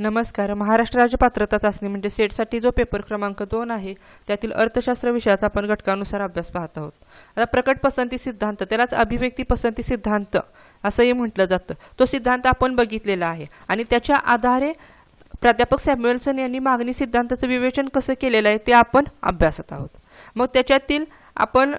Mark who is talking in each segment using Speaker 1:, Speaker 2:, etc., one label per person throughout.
Speaker 1: नमस्कार महाराष्ट्र राज्य पात्रता चाचणी म्हणजे सेटसाठी जो पेपर क्रमांक दोन आहे त्यातील अर्थशास्त्र विषयाचा आपण घटकानुसार अभ्यास पाहत आहोत आता प्रकट पसंती सिद्धांत त्यालाच अभिव्यक्ती पसंती सिद्धांत असंही म्हटलं जातं तो सिद्धांत आपण बघितलेला आहे आणि त्याच्या आधारे प्राध्यापक सॅम्युएल्सन यांनी मागणी सिद्धांताचं विवेचन कसं केलेलं आहे ते आपण अभ्यासत आहोत मग त्याच्यातील आपण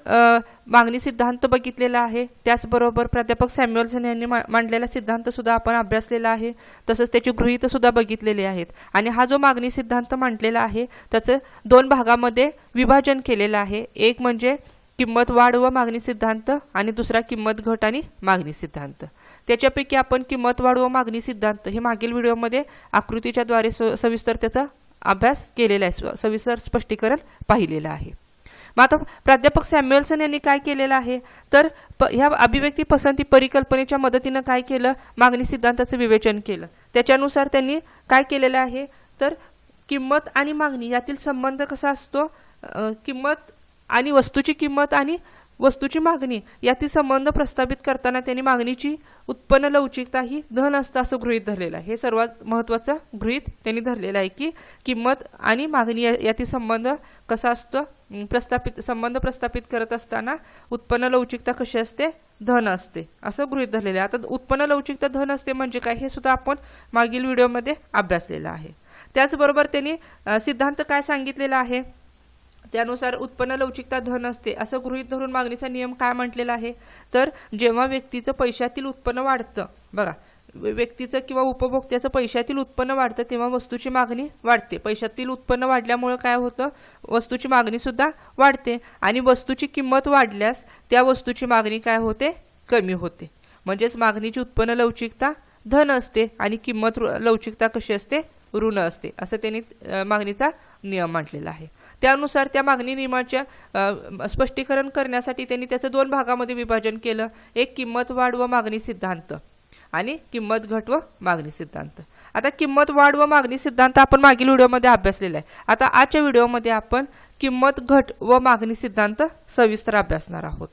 Speaker 1: मागणी सिद्धांत बघितलेला आहे त्याचबरोबर प्राध्यापक सॅम्युअल्सन यांनी मा मांडलेला सिद्धांतसुद्धा आपण अभ्यासलेला आहे तसंच त्याची सुद्धा बघितलेली आहेत आणि हा जो मागणी सिद्धांत मांडलेला आहे त्याचं दोन भागामध्ये विभाजन केलेलं आहे एक म्हणजे किंमत वाढ व मागणी सिद्धांत आणि दुसरा किंमत घट आणि मागणी सिद्धांत त्याच्यापैकी आपण किंमत वाढ व मागणी सिद्धांत हे मागील व्हिडिओमध्ये आकृतीच्याद्वारे सविस्तर त्याचा अभ्यास केलेला आहे सविस्तर स्पष्टीकरण पाहिलेलं आहे मात्र प्राध्यापक सॅम्युएल्सन यांनी काय केलेलं आहे तर प ह्या अभिव्यक्ती पसंती परिकल्पनेच्या मदतीनं काय केलं मागणी सिद्धांताचं विवेचन केलं त्याच्यानुसार त्यांनी काय केलेलं आहे तर किंमत आणि मागणी यातील संबंध कसा असतो किंमत आणि वस्तूची किंमत आणि वस्तूची मागणी यातील संबंध प्रस्थापित करताना त्यांनी मागणीची उत्पन्न लवचिकता ही धन असतं असं गृहित धरलेलं आहे हे सर्वात महत्त्वाचं गृहित त्यांनी धरलेलं आहे की किंमत आणि मागणी यातील संबंध कसा असतो प्रस्थापित संबंध प्रस्थापित करत असताना उत्पन्न लवचिकता कशी असते धन असते असं गृहित धरलेलं आहे आता उत्पन्न लवचिकता धन असते म्हणजे काय हे सुद्धा आपण मागील व्हिडिओमध्ये अभ्यासलेलं आहे त्याचबरोबर त्यांनी सिद्धांत काय सांगितलेला आहे त्यानुसार उत्पन्न लवचिकता धन असते असं गृहित धरून मागणीचा नियम काय म्हटलेला आहे तर जेव्हा व्यक्तीचं पैशातील उत्पन्न वाढतं बघा व्यक्तीचं किंवा उपभोक्त्याचं पैशातील उत्पन्न वाढतं तेव्हा वस्तूची मागणी वाढते पैशातील उत्पन्न वाढल्यामुळे काय होतं वस्तूची मागणीसुद्धा वाढते आणि वस्तूची किंमत वाढल्यास त्या वस्तूची मागणी काय होते कमी होते म्हणजेच मागणीची उत्पन्न लवचिकता धन असते आणि किंमत लवचिकता कशी असते ऋण असते असं त्यांनी मागणीचा नियम मांडलेला आहे त्यानुसार त्या मागणी नियमाच्या स्पष्टीकरण करण्यासाठी त्यांनी त्याचं दोन भागामध्ये विभाजन केलं एक किंमत वाढ व मागणी सिद्धांत आणि किंमत घट व मागणी सिद्धांत आता किंमत वाढ व मागणी सिद्धांत आपण मागील व्हिडिओमध्ये अभ्यासलेला आहे आता आजच्या व्हिडिओमध्ये आपण किंमत घट व मागणी सिद्धांत सविस्तर अभ्यासणार आहोत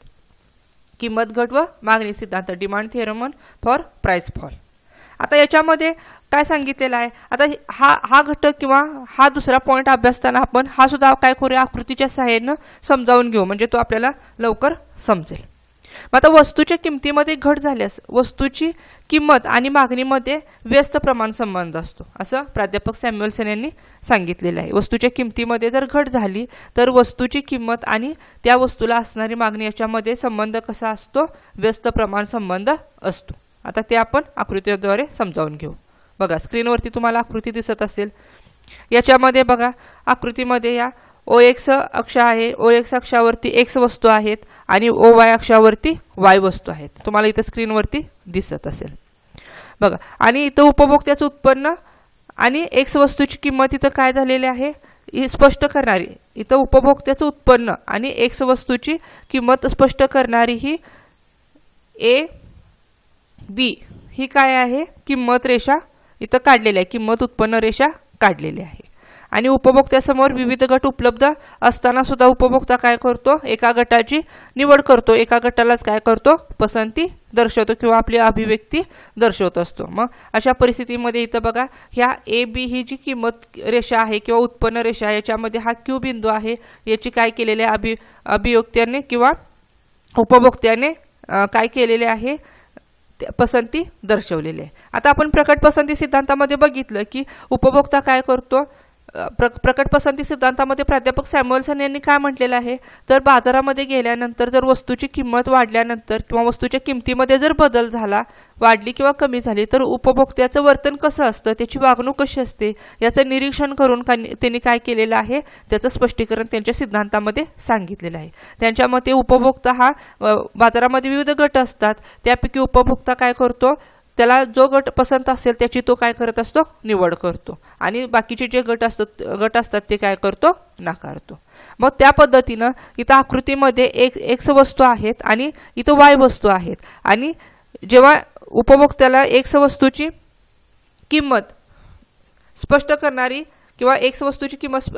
Speaker 1: किंमत घट व मागणी सिद्धांत डिमांड थिअरमन फॉर प्राइस फॉल आता याच्यामध्ये काय सांगितलेलं आहे आता हा हा घटक किंवा हा दुसरा पॉईंट अभ्यासताना आपण हा सुद्धा काय करूया आकृतीच्या सहाय्यानं समजावून घेऊ म्हणजे तो आपल्याला लवकर समजेल मग आता वस्तूच्या किमतीमध्ये घट झाल्यास वस्तूची किंमत आणि मागणीमध्ये व्यस्त प्रमाण संबंध असतो असं प्राध्यापक सॅम्युअलसन यांनी सांगितलेलं आहे वस्तूच्या किमतीमध्ये जर घट झाली तर वस्तूची किंमत आणि त्या वस्तूला असणारी मागणी याच्यामध्ये संबंध कसा असतो व्यस्त प्रमाण संबंध असतो आता ते आपण आकृतीद्वारे समजावून घेऊ बघा स्क्रीनवरती तुम्हाला आकृती दिसत असेल याच्यामध्ये बघा आकृतीमध्ये या ओ एक्स अक्ष आहे ओ एक्स अक्षावरती एक्स वस्तू आहेत आणि ओ वाय अक्षावरती वाय वस्तू आहेत तुम्हाला इथं स्क्रीनवरती दिसत असेल बघा आणि इथं उपभोक्त्याचं उत्पन्न आणि एक्स वस्तूची किंमत इथं काय झालेली आहे ही स्पष्ट करणारी इथं उपभोक्त्याचं उत्पन्न आणि एक्स वस्तूची किंमत स्पष्ट करणारी ही ए बी ही काय आहे किंमत रेषा इथं काढलेली आहे किंमत उत्पन्न रेषा काढलेली आहे आणि उपभोक्त्यासमोर विविध गट उपलब्ध असताना सुद्धा उपभोक्ता काय करतो एका गटाची निवड करतो एका गटालाच काय करतो पसंती दर्शवतो किंवा आपली अभिव्यक्ती दर्शवत असतो मग अशा परिस्थितीमध्ये इथं बघा ह्या ए बी ही जी किंमत रेषा आहे किंवा उत्पन्न रेषा याच्यामध्ये हा क्यू बिंदू आहे याची काय केलेली आहे अभि अभियोक्त्याने किंवा उपभोक्त्याने काय केलेले आहे पसंती दर्शवलेली आहे आता आपण प्रकट पसंती सिद्धांतामध्ये बघितलं की उपभोक्ता काय करतो प्र प्रकट पसंती सिद्धांतामध्ये प्राध्यापक सॅम्युअल्सन यांनी काय म्हटलेलं आहे तर बाजारामध्ये गेल्यानंतर जर वस्तूची किंमत वाढल्यानंतर किंवा वस्तूच्या किमतीमध्ये जर बदल झाला वाढली किंवा कमी झाली तर उपभोक्त्याचं वर्तन कसं असतं त्याची वागणूक कशी असते याचं निरीक्षण करून त्यांनी काय केलेलं आहे त्याचं स्पष्टीकरण त्यांच्या सिद्धांतामध्ये सांगितलेलं आहे त्यांच्या मते उपभोक्ता हा बाजारामध्ये विविध गट असतात त्यापैकी उपभोक्ता काय करतो त्याला जो गट पसंत असेल त्याची तो काय करत असतो निवड करतो आणि बाकीचे जे गट असतात गट असतात ते काय करतो नाकारतो मग त्या पद्धतीनं इथं आकृतीमध्ये एक एक्स वस्तू आहेत आणि इथं वाय वस्तू आहेत आणि जेव्हा उपभोक्त्याला एक्स वस्तूची किंमत स्पष्ट करणारी किंवा एक्स वस्तूची किंमत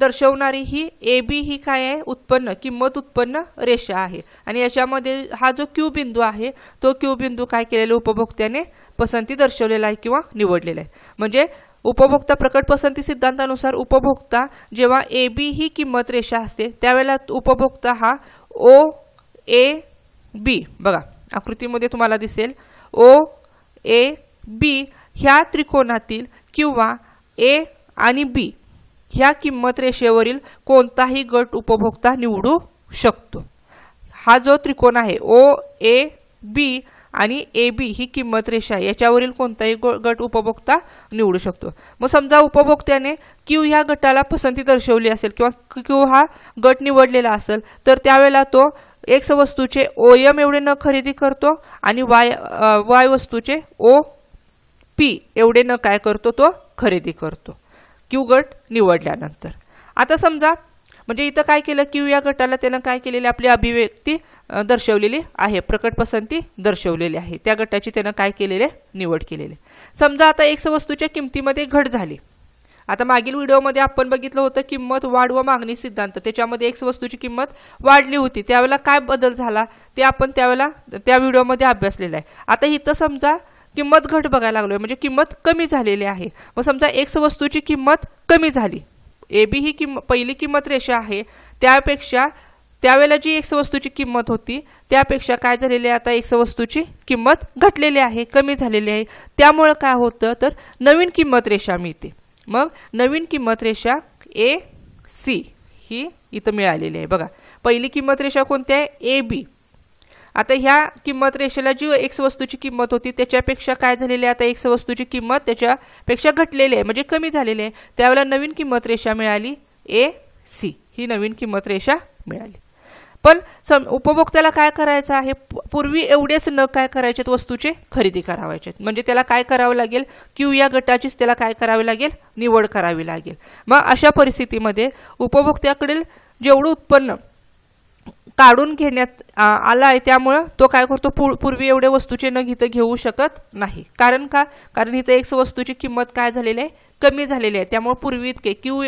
Speaker 1: दर्शवणारी ही ए बी ही काय आहे उत्पन्न किंमत उत्पन्न रेषा आहे आणि याच्यामध्ये हा जो क्यू बिंदू आहे तो क्यू बिंदू काय केलेला उपभोक्त्याने पसंती दर्शवलेला आहे किंवा निवडलेला आहे म्हणजे उपभोक्ता प्रकट पसंती सिद्धांतानुसार उपभोक्ता जेव्हा ए बी ही किंमत रेषा असते त्यावेळेला उपभोक्ता हा ओ ए बी बघा आकृतीमध्ये तुम्हाला दिसेल ओ ए बी ह्या त्रिकोणातील किंवा ए आणि बी ह्या किंमत रेषेवरील कोणताही गट उपभोक्ता निवडू शकतो हा जो त्रिकोण आहे ओ ए बी आणि ए बी ही किंमत रेषा याच्यावरील कोणताही गट उपभोक्ता निवडू शकतो मग समजा उपभोक्त्याने क्यू ह्या गटाला पसंती दर्शवली असेल किंवा क्यू हा गट निवडलेला असेल तर त्यावेळेला तो एक्स वस्तूचे ओ एम एवढे न खरेदी करतो आणि वाय वाय वस्तूचे ओ पी एवढे न काय करतो तो खरेदी करतो क्यू गट निवडल्यानंतर आता समजा म्हणजे इथं काय केलं क्यू या गटाला त्यानं काय केलेली आपली अभिव्यक्ती दर्शवलेली आहे प्रकट पसंती दर्शवलेली आहे त्या गटाची त्यानं काय केलेले निवड केलेली समजा आता एक वस्तूच्या किमतीमध्ये घट झाली आता मागील व्हिडिओमध्ये आपण बघितलं होतं किंमत वाढ व मागणी सिद्धांत त्याच्यामध्ये एक वस्तूची किंमत वाढली होती त्यावेळेला काय बदल झाला ते आपण त्यावेळेला त्या व्हिडिओमध्ये अभ्यासलेला आहे आता इथं समजा किंमत घट बघायला लागलो म्हणजे किंमत कमी झालेली आहे मग समजा एक्स वस्तूची किंमत कमी झाली ए बी ही किंमत पहिली किंमत रेषा आहे त्यापेक्षा त्यावेळेला जी एक्स वस्तूची किंमत होती त्यापेक्षा काय झालेली आहे आता एक्स वस्तूची किंमत घटलेली आहे कमी झालेली आहे त्यामुळं काय होतं तर नवीन किंमत रेषा मिळते मग नवीन किंमत रेषा ए सी ही इथं मिळालेली आहे बघा पहिली किंमत रेषा कोणती आहे ए बी आता ह्या किंमत रेषेला जी एक्स वस्तूची किंमत होती त्याच्यापेक्षा काय झालेली आहे आता एक्स वस्तूची किंमत त्याच्यापेक्षा घटलेली आहे म्हणजे कमी झालेली आहे त्यावेळेला नवीन किंमत रेषा मिळाली ए सी ही नवीन किंमत रेषा मिळाली पण सम उपभोक्त्याला काय करायचं आहे पूर्वी एवढेच न काय करायचे वस्तूचे खरेदी करावायचे म्हणजे त्याला काय करावं लागेल क्यू या गटाचीच त्याला काय करावी लागेल निवड करावी लागेल मग अशा परिस्थितीमध्ये उपभोक्त्याकडील जेवढं उत्पन्न काढून घेण्यात आला आहे त्यामुळं तो काय करतो पूर्वी एवढे वस्तूचे न घेतं घेऊ शकत नाही कारण का कारण इथं एक्स वस्तूची किंमत काय झालेली आहे कमी झालेली आहे त्यामुळे पूर्वी इतके क्यू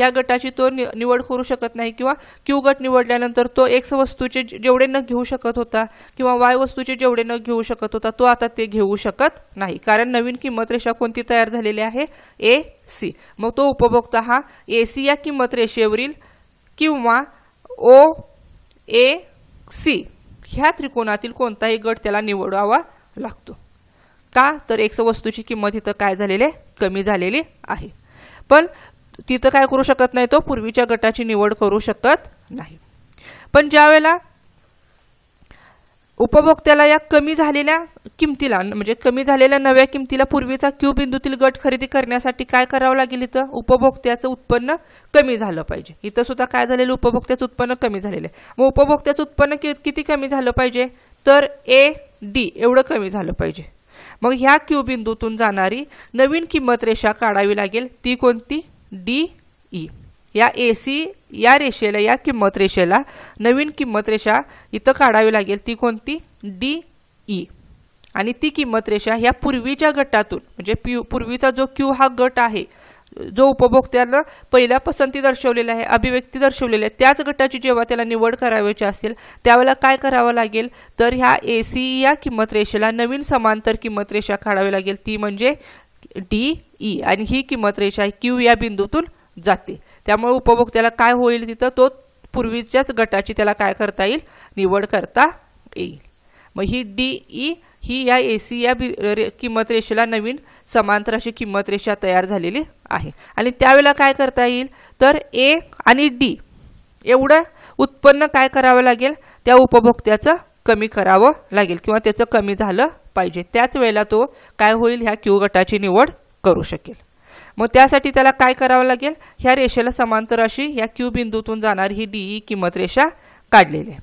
Speaker 1: या गटाची तो नि निवड करू शकत नाही किंवा क्यू गट निवडल्यानंतर तो एक्स वस्तूचे जेवढे न घेऊ शकत होता किंवा वाय वस्तूचे जेवढे न घेऊ शकत होता तो आता ते घेऊ शकत नाही कारण नवीन किंमत रेषा कोणती तयार झालेली आहे ए सी मग तो उपभोक्ता हा ए सी या किंमत रेषेवरील किंवा ओ ए सी ह्या त्रिकोणातील कोणताही गट त्याला निवडावा लागतो का तर एक वस्तूची किंमत इथं काय झालेली आहे कमी झालेली आहे पण तिथं काय करू शकत नाही तो पूर्वीच्या गटाची निवड करू शकत नाही पण ज्यावेळेला उपभोक्त्याला या कमी झालेल्या किमतीला म्हणजे कमी झालेल्या नव्या किमतीला पूर्वीचा क्यू बिंदूतील गट खरेदी करण्यासाठी काय करावं लागेल इथं उपभोक्त्याचं उत्पन्न कमी झालं पाहिजे इथं सुद्धा काय झालेलं उपभोक्त्याचं उत्पन्न कमी झालेलं आहे मग उपभोक्त्याचं उत्पन्न किती कमी झालं पाहिजे तर ए डी एवढं कमी झालं पाहिजे मग ह्या क्यू बिंदूतून जाणारी नवीन किंमत रेषा काढावी लागेल ती कोणती डी ई e. या ए सी या रेषेला या किंमत रेषेला नवीन किंमत रेषा इथं काढावी लागेल ती कोणती डी ई e. आणि ती किंमत रेषा ह्या पूर्वीच्या गटातून म्हणजे पी पूर्वीचा जो क्यू हा गट आहे जो उपभोक्त्यानं पहिल्या पसंती दर्शवलेला आहे अभिव्यक्ती दर्शवलेली आहे त्याच गटाची जेव्हा त्याला निवड करावयाची असेल त्यावेळेला काय करावं लागेल तर ह्या ए सी e या किंमत रेषेला नवीन समांतर किंमत रेषा काढावी लागेल ती म्हणजे डी ई e आणि ही किंमत रेषा क्यू या बिंदूतून जाते त्यामुळे उपभोक्त्याला काय होईल तिथं तो पूर्वीच्याच गटाची त्याला काय करता येईल निवड करता येईल मग ही डी ई e ही या ए सी या बि रे किंमत रेषेला नवीन समांतर अशी किंमत रेषा तयार झालेली आहे आणि त्यावेळेला काय करता येईल तर ए आणि डी एवढं उत्पन्न काय करावं लागेल त्या उपभोक्त्याचं कमी करावं लागेल किंवा त्याचं कमी झालं पाहिजे त्याच वेळेला तो काय होईल ह्या क्यू गटाची निवड करू शकेल मग त्यासाठी त्याला काय करावं लागेल ह्या रेषेला समांतर अशी या क्यू बिंदूतून जाणारी ही डी e किंमत रेषा काढलेली आहे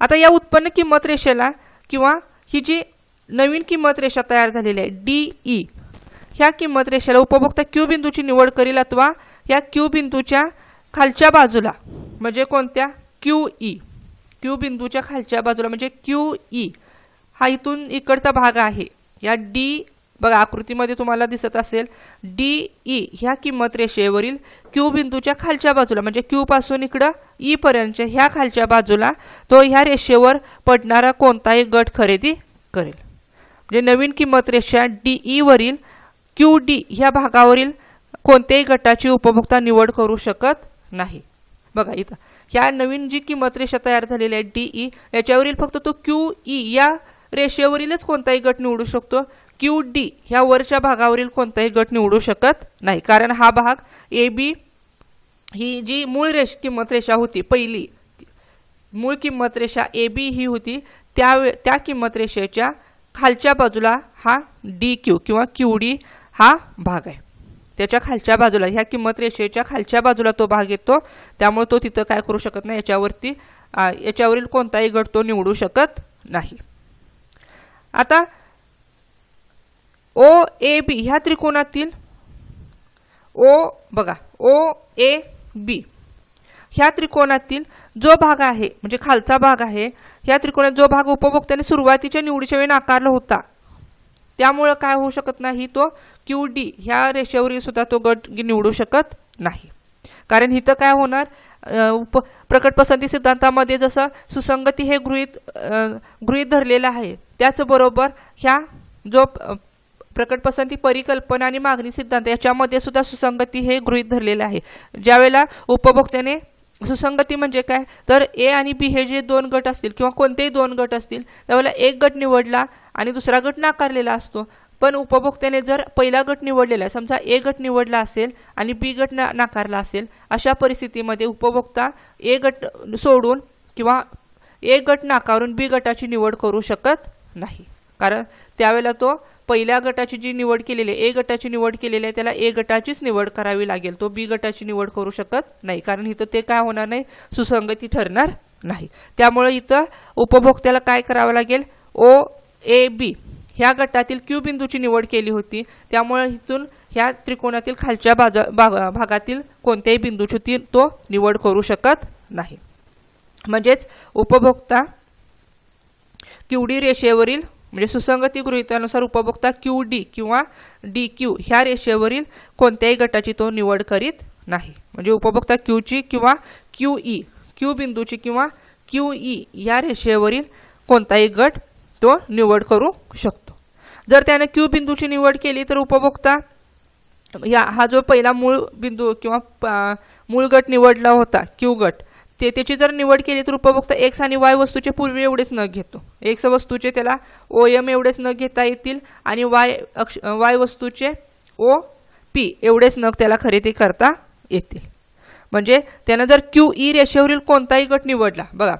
Speaker 1: आता या उत्पन्न किंमत रेषेला किंवा ही जी नवीन किंमत रेषा तयार झालेली आहे डी ई e. ह्या किंमत रेषेला उपभोक्ता क्यू बिंदूची निवड करील अथवा या क्यू बिंदूच्या खालच्या बाजूला म्हणजे कोणत्या क्यू ई क्यू बिंदूच्या खालच्या बाजूला म्हणजे क्यू ई e. हा इथून इकडचा भाग आहे या डी बघा आकृतीमध्ये तुम्हाला दिसत असेल डी ई e ह्या किंमत रेषेवरील क्यू बिंदूच्या खालच्या बाजूला म्हणजे क्यूपासून इकडं ईपर्यंतच्या ह्या खालच्या बाजूला तो ह्या रेषेवर पडणारा कोणताही गट खरेदी करेल म्हणजे नवीन किंमत रेषा डी e वरील क्यू डी ह्या भागावरील कोणत्याही गटाची उपभोक्ता निवड करू शकत नाही बघा इथं ह्या नवीन जी किंमत रेषा तयार झालेली आहे डी ई e, याच्यावरील फक्त तो क्यू ई e या रेषेवरीलच कोणताही गट निवडू शकतो क्यू डी ह्या वरच्या भागावरील कोणताही गट निवडू शकत नाही कारण हा भाग ए बी ही जी मूळ रेष किंमत रेषा होती पहिली मूळ किंमत रेषा ए बी ही होती त्या त्या किंमत रेषेच्या खालच्या बाजूला हा डी क्यू किंवा क्यू डी हा भाग आहे त्याच्या खालच्या बाजूला ह्या किंमत रेषेच्या खालच्या बाजूला तो भाग येतो त्यामुळे तो तिथं काय करू शकत नाही याच्यावरती याच्यावरील कोणताही गट तो निवडू शकत नाही आता ओ ए बी ह्या त्रिकोणातील ओ बघा ओ ए बी ह्या त्रिकोणातील जो भाग आहे म्हणजे खालचा भाग आहे या त्रिकोणात जो भाग उपभोक्त्याने सुरुवातीच्या निवडीच्या वेळी नाकारला होता त्यामुळं काय होऊ शकत नाही तो क्यू डी ह्या रेषेवरील सुद्धा तो गट निवडू शकत नाही कारण इथं काय होणार उप प्रकट पसंती सिद्धांतामध्ये जसं सुसंगती हे गृहित गृहित धरलेलं आहे त्याचबरोबर ह्या जो प्रकट पसंती परिकल्पना आणि मागणी सिद्धांत याच्यामध्ये सुद्धा सुसंगती हे गृहित धरलेलं आहे ज्यावेळेला उपभोक्त्याने सुसंगती म्हणजे काय तर ए आणि बी हे जे दोन गट असतील किंवा कोणतेही दोन गट असतील त्यावेळेला एक गट निवडला आणि दुसरा गट नाकारलेला असतो पण उपभोक्त्याने जर पहिला गट निवडलेला आहे समजा ए गट निवडला असेल आणि बी गट ना नाकारला असेल अशा परिस्थितीमध्ये उपभोक्ता ए गट सोडून किंवा ए गट नाकारून बी गटाची निवड करू शकत नाही कारण त्यावेळेला तो पहिल्या गटाची जी निवड केलेली आहे ए गटाची निवड केलेली आहे त्याला ए गटाचीच निवड करावी लागेल तो बी गटाची निवड करू शकत नाही कारण इथं ते काय होणार नाही सुसंगती ठरणार नाही त्यामुळे इथं उपभोक्त्याला काय करावं लागेल ओ ए बी ह्या गटातील क्यू बिंदूची निवड केली होती त्यामुळे इथून ह्या त्रिकोणातील खालच्या बाजा भागातील कोणत्याही बिंदूची ती तो निवड करू शकत नाही म्हणजेच उपभोक्ता किवडी रेषेवरील म्हणजे सुसंगती गृहितानुसार उपभोक्ता क्यू डी किंवा डी क्यू ह्या रेषेवरील कोणत्याही गटाची तो निवड करीत नाही म्हणजे उपभोक्ता क्यूची किंवा क्यू ई क्यू बिंदूची किंवा क्यू e ई या रेषेवरील कोणताही गट तो निवड करू शकतो जर त्याने क्यू बिंदूची निवड केली तर उपभोक्ता या हा जो पहिला मूळ बिंदू किंवा मूळ गट निवडला होता क्यू गट ते त्याची जर निवड केली तर उपभोक्ता एक्स आणि वाय वस्तूचे पूर्वी एवढेच न घेतो एक्स वस्तूचे त्याला ओ एम एवढेच न घेता येतील आणि वाय अक्ष वाय वस्तूचे ओ पी एवढेच न त्याला खरेदी करता येतील म्हणजे त्यानं जर क्यू ई रेषेवरील कोणताही गट निवडला बघा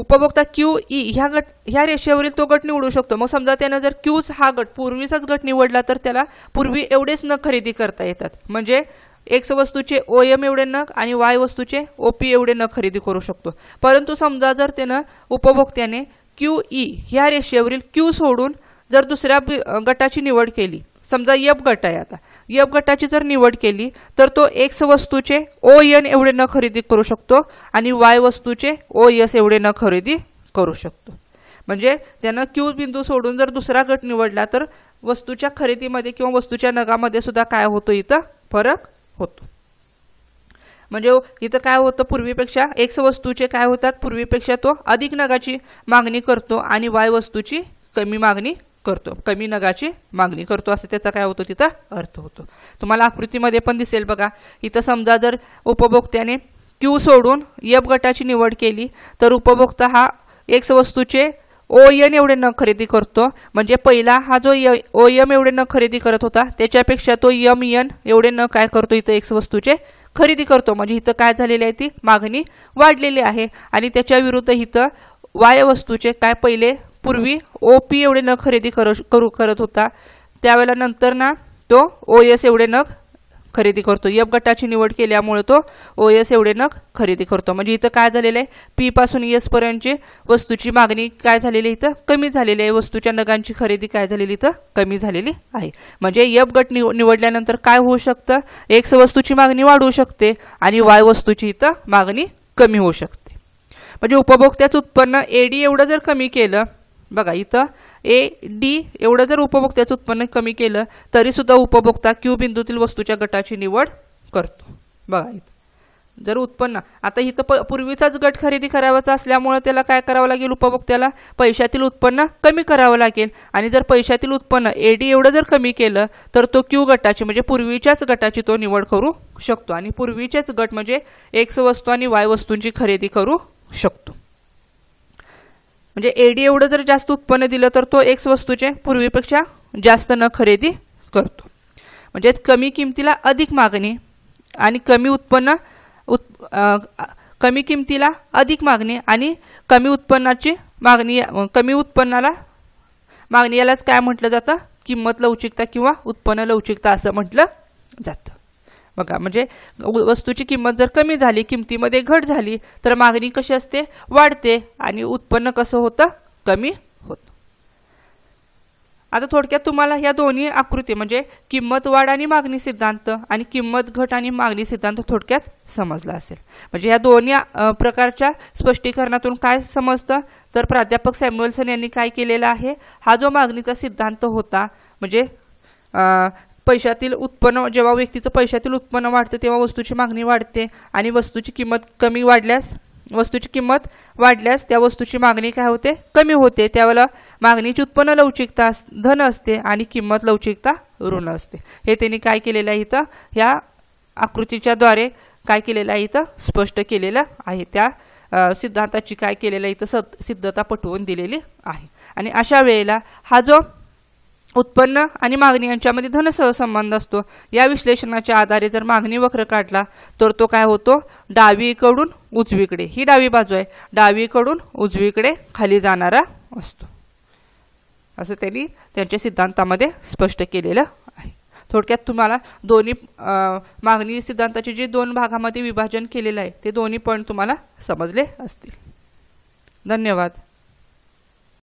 Speaker 1: उपभोक्ता क्यू ई ह्या गट ह्या रेषेवरील तो गट निवडू शकतो मग समजा त्यानं जर क्यूच हा गट पूर्वीचाच गट निवडला तर त्याला पूर्वी एवढेच न खरेदी करता येतात म्हणजे एक्स वस्तूचे ओ एम एवढे नग आणि वाय वस्तूचे ओ पी एवढे नग खरेदी करू शकतो परंतु समजा जर त्यानं उपभोक्त्याने क्यू ई ह्या रेषेवरील क्यू सोडून जर दुसऱ्या गटाची निवड केली समजा यप गट आहे आता यप गटाची जर निवड केली तर तो एक्स वस्तूचे ओ एन एवढे न खरेदी करू शकतो आणि वाय वस्तूचे ओ एस एवढे न खरेदी करू शकतो म्हणजे त्यानं क्यू बिंदू सोडून जर दुसरा गट निवडला तर वस्तूच्या खरेदीमध्ये किंवा वस्तूच्या नगामध्ये सुद्धा काय होतो इथं फरक होतो म्हणजे इथं काय होतं पूर्वीपेक्षा एक्स वस्तूचे काय होतात पूर्वीपेक्षा तो अधिक नगाची मागणी करतो आणि वाय वस्तूची कमी मागणी करतो कमी नगाची मागणी करतो असं त्याचा काय होतो तिथं अर्थ होतो तुम्हाला आकृतीमध्ये पण दिसेल बघा इथं समजा जर उपभोक्त्याने क्यू सोडून एफ गटाची निवड केली तर उपभोक्ता हा एक्स वस्तूचे ओयन एवढे न खरेदी करतो म्हणजे पहिला हा जो य e ओयम एवढे न खरेदी करत होता त्याच्यापेक्षा तो यम e यन एवढे न काय करतो इथं एक्स वस्तूचे खरेदी करतो म्हणजे इथं काय झालेली आहे ती मागणी वाढलेली आहे आणि त्याच्या विरुद्ध इथं वाय वस्तूचे काय पहिले पूर्वी ओ पी एवढे न खरेदी करू करू करत होता त्यावेळेला नंतर ना तो ओ एस एवढे न खरेदी करतो यप गटाची निवड केल्यामुळे तो ओ एस एवढे नग खरेदी करतो म्हणजे इथं काय झालेलं आहे पी पासून एस पर्यंतची वस्तूची मागणी काय झालेली इथं कमी झालेली आहे वस्तूच्या नगांची खरेदी काय झालेली इथं कमी झालेली आहे म्हणजे यप गट निव निवडल्यानंतर काय होऊ शकतं एक्स वस्तूची मागणी वाढू शकते आणि वाय वस्तूची इथं मागणी कमी होऊ शकते म्हणजे उपभोक्त्याचं उत्पन्न एडी एवढं जर कमी केलं बघा इथं ए डी एवढं जर उपभोक्त्याचं उत्पन्न कमी केलं तरीसुद्धा उपभोक्ता क्यू बिंदूतील वस्तूच्या गटाची निवड करतो बघा इथं जर उत्पन्न आता इथं प पूर्वीचाच गट खरेदी करावाचा असल्यामुळं त्याला काय करावं लागेल उपभोक्त्याला पैशातील उत्पन्न कमी करावं लागेल आणि जर पैशातील उत्पन्न ए डी एवढं जर कमी केलं तर तो क्यू गटाची म्हणजे पूर्वीच्याच गटाची तो निवड करू शकतो आणि पूर्वीचेच गट म्हणजे एक्स वस्तू आणि वाय वस्तूंची खरेदी करू शकतो म्हणजे एडी एवढं जर जास्त उत्पन्न दिलं तर तो एक्स वस्तूचे पूर्वीपेक्षा जास्त न खरेदी करतो म्हणजेच कमी किमतीला अधिक मागणी आणि कमी उत्पन्न उत् कमी किमतीला अधिक मागणी आणि कमी उत्पन्नाची मागणी कमी उत्पन्नाला मागणी यालाच काय म्हटलं जातं किंमत लवचिकता किंवा उत्पन्न लवचिकता असं म्हटलं जातं बघा म्हणजे वस्तूची किंमत जर कमी झाली किमतीमध्ये घट झाली तर मागणी कशी असते वाढते आणि उत्पन्न कसं होतं कमी होत आता थोडक्यात तुम्हाला या दोन्ही आकृती म्हणजे किंमत वाढ आणि मागणी सिद्धांत आणि किंमत घट आणि मागणी सिद्धांत थोडक्यात समजला असेल म्हणजे या दोन्ही प्रकारच्या स्पष्टीकरणातून काय समजतं तर प्राध्यापक सॅम्युअल्सन यांनी काय केलेलं आहे हा जो मागणीचा सिद्धांत होता म्हणजे पैशातील उत्पन्न जेव्हा व्यक्तीचं पैशातील उत्पन्न वाढतं तेव्हा वस्तूची मागणी वाढते आणि वस्तूची किंमत कमी वाढल्यास वस्तूची किंमत वाढल्यास त्या वस्तूची मागणी काय होते कमी होते त्यावेळेला मागणीची उत्पन्न लवचिकता धन असते आणि किंमत लवचिकता ऋण असते हे त्यांनी काय केलेलं आहे इथं ह्या आकृतीच्याद्वारे काय केलेलं आहे इथं स्पष्ट केलेलं आहे त्या सिद्धांताची काय केलेलं इथं सिद्धता पटवून दिलेली आहे आणि अशा वेळेला हा जो उत्पन्न आणि मागणी यांच्यामध्ये सहसंबंध असतो या विश्लेषणाच्या आधारे जर मागणी वक्र काढला तर तो काय होतो डावीकडून उजवीकडे ही डावी बाजू आहे डावीकडून उजवीकडे खाली जाणारा असतो असं त्यांनी त्यांच्या सिद्धांतामध्ये स्पष्ट केलेलं आहे थोडक्यात तुम्हाला दोन्ही मागणी सिद्धांताचे जे दोन भागामध्ये विभाजन केलेलं आहे ते दोन्ही पॉईंट तुम्हाला समजले असतील धन्यवाद